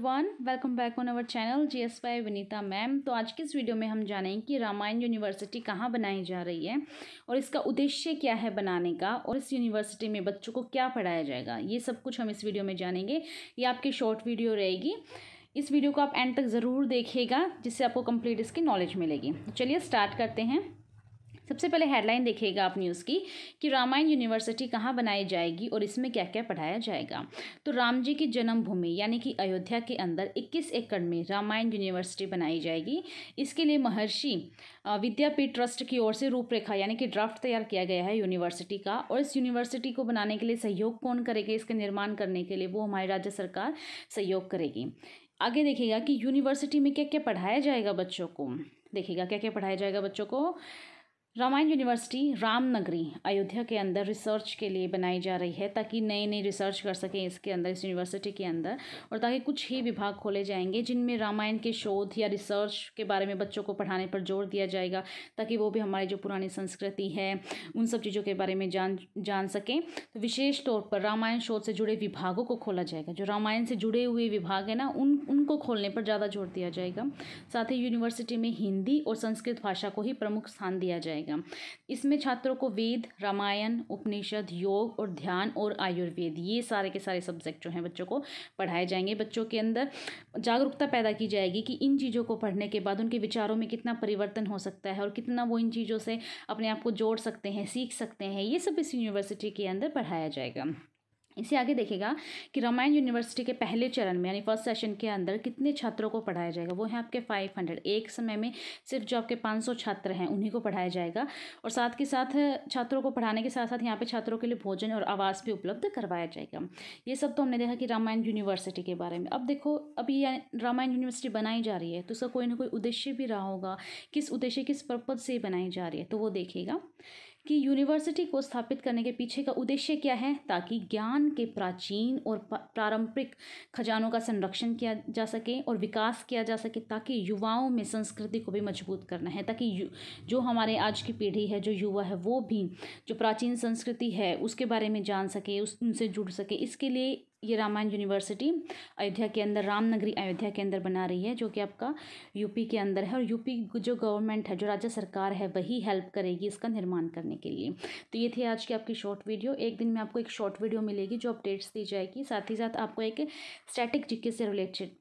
one welcome back on our channel G S Y Vinita ma'am तो आज के इस वीडियो में हम जानेंगे कि रामायण यूनिवर्सिटी कहाँ बनाई जा रही है और इसका उद्देश्य क्या है बनाने का और इस यूनिवर्सिटी में बच्चों को क्या पढ़ाया जाएगा ये सब कुछ हम इस वीडियो में जानेंगे ये आपकी शॉर्ट वीडियो रहेगी इस वीडियो को आप एंड तक ज़रूर देखिएगा जिससे आपको कम्प्लीट इसकी नॉलेज मिलेगी चलिए स्टार्ट करते हैं सबसे पहले हेडलाइन देखिएगा आप न्यूज़ की कि रामायण यूनिवर्सिटी कहाँ बनाई जाएगी और इसमें क्या क्या पढ़ाया जाएगा तो राम जी की जन्मभूमि यानी कि अयोध्या के अंदर 21 एकड़ में रामायण यूनिवर्सिटी बनाई जाएगी इसके लिए महर्षि विद्यापीठ ट्रस्ट की ओर से रूपरेखा यानी कि ड्राफ्ट तैयार किया गया है यूनिवर्सिटी का और इस यूनिवर्सिटी को बनाने के लिए सहयोग कौन करेगा इसके निर्माण करने के लिए वो हमारी राज्य सरकार सहयोग करेगी आगे देखिएगा कि यूनिवर्सिटी में क्या क्या पढ़ाया जाएगा बच्चों को देखिएगा क्या क्या पढ़ाया जाएगा बच्चों को रामायण यूनिवर्सिटी रामनगरी अयोध्या के अंदर रिसर्च के लिए बनाई जा रही है ताकि नए नए रिसर्च कर सकें इसके अंदर इस यूनिवर्सिटी के अंदर और ताकि कुछ ही विभाग खोले जाएंगे जिनमें रामायण के शोध या रिसर्च के बारे में बच्चों को पढ़ाने पर जोर दिया जाएगा ताकि वो भी हमारी जो पुरानी संस्कृति है उन सब चीज़ों के बारे में जान जान सकें तो विशेष तौर पर रामायण शोध से जुड़े विभागों को खोला जाएगा जो रामायण से जुड़े हुए विभाग हैं ना उन उनको खोलने पर ज़्यादा जोर दिया जाएगा साथ ही यूनिवर्सिटी में हिंदी और संस्कृत भाषा को ही प्रमुख स्थान दिया जाएगा जाएगा इसमें छात्रों को वेद रामायण उपनिषद योग और ध्यान और आयुर्वेद ये सारे के सारे सब्जेक्ट जो हैं बच्चों को पढ़ाए जाएंगे बच्चों के अंदर जागरूकता पैदा की जाएगी कि इन चीज़ों को पढ़ने के बाद उनके विचारों में कितना परिवर्तन हो सकता है और कितना वो इन चीज़ों से अपने आप को जोड़ सकते हैं सीख सकते हैं ये सब इस यूनिवर्सिटी के अंदर पढ़ाया जाएगा इसे आगे देखेगा कि रामायण यूनिवर्सिटी के पहले चरण में यानी फर्स्ट सेशन के अंदर कितने छात्रों को पढ़ाया जाएगा वो है आपके फाइव हंड्रेड एक समय में सिर्फ जो आपके पाँच सौ छात्र हैं उन्हीं को पढ़ाया जाएगा और साथ के साथ छात्रों को पढ़ाने के साथ साथ यहाँ पे छात्रों के लिए भोजन और आवास भी उपलब्ध करवाया जाएगा ये सब तो हमने देखा कि रामायण यूनिवर्सिटी के बारे में अब देखो अभी रामायण यूनिवर्सिटी बनाई जा रही है तो उसका कोई ना कोई उद्देश्य भी रहा होगा किस उद्देश्य किस पर्पज़ से बनाई जा रही है तो वो देखेगा कि यूनिवर्सिटी को स्थापित करने के पीछे का उद्देश्य क्या है ताकि ज्ञान के प्राचीन और पारंपरिक खजानों का संरक्षण किया जा सके और विकास किया जा सके ताकि युवाओं में संस्कृति को भी मजबूत करना है ताकि जो हमारे आज की पीढ़ी है जो युवा है वो भी जो प्राचीन संस्कृति है उसके बारे में जान सके उस उनसे जुड़ सके इसके लिए ये रामायण यूनिवर्सिटी अयोध्या के अंदर रामनगरी अयोध्या के अंदर बना रही है जो कि आपका यूपी के अंदर है और यूपी जो गवर्नमेंट है जो राज्य सरकार है वही हेल्प करेगी इसका निर्माण करने के लिए तो ये थी आज की आपकी शॉर्ट वीडियो एक दिन में आपको एक शॉर्ट वीडियो मिलेगी जो अपडेट्स दी जाएगी साथ ही साथ आपको एक स्टैटिक जिक्के से रिलेटेड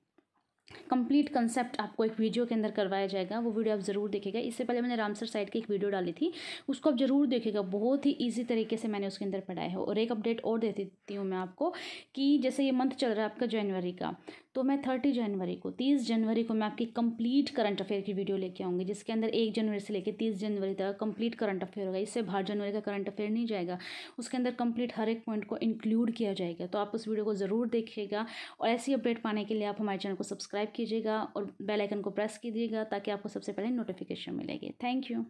कंप्लीट कंसेप्ट आपको एक वीडियो के अंदर करवाया जाएगा वो वीडियो आप ज़रूर देखेगा इससे पहले मैंने रामसर साइड की एक वीडियो डाली थी उसको आप ज़रूर देखेगा बहुत ही ईजी तरीके से मैंने उसके अंदर पढ़ाया है और एक अपडेट और दे देती हूँ मैं आपको कि जैसे ये मंथ चल रहा है आपका जनवरी का तो मैं थर्टी जनवरी को तीस जनवरी को मैं आपकी कंप्लीट करंट अफेयर की वीडियो लेके आऊँगी जिसके अंदर एक जनवरी से लेकर तीस जनवरी तक कंप्लीट करंट अफेयर होगा इससे बाहर जनवरी का करंट अफेयर नहीं जाएगा उसके अंदर कंप्लीट हर एक पॉइंट को इंक्लूड किया जाएगा तो आप उस वीडियो को ज़रूर देखिएगा और ऐसी अपडेट पाने के लिए आप हमारे चैनल को सब्सक्राइब कीजिएगा और बेलाइकन को प्रेस कीजिएगा ताकि आपको सबसे पहले नोटिफिकेशन मिलेगी थैंक यू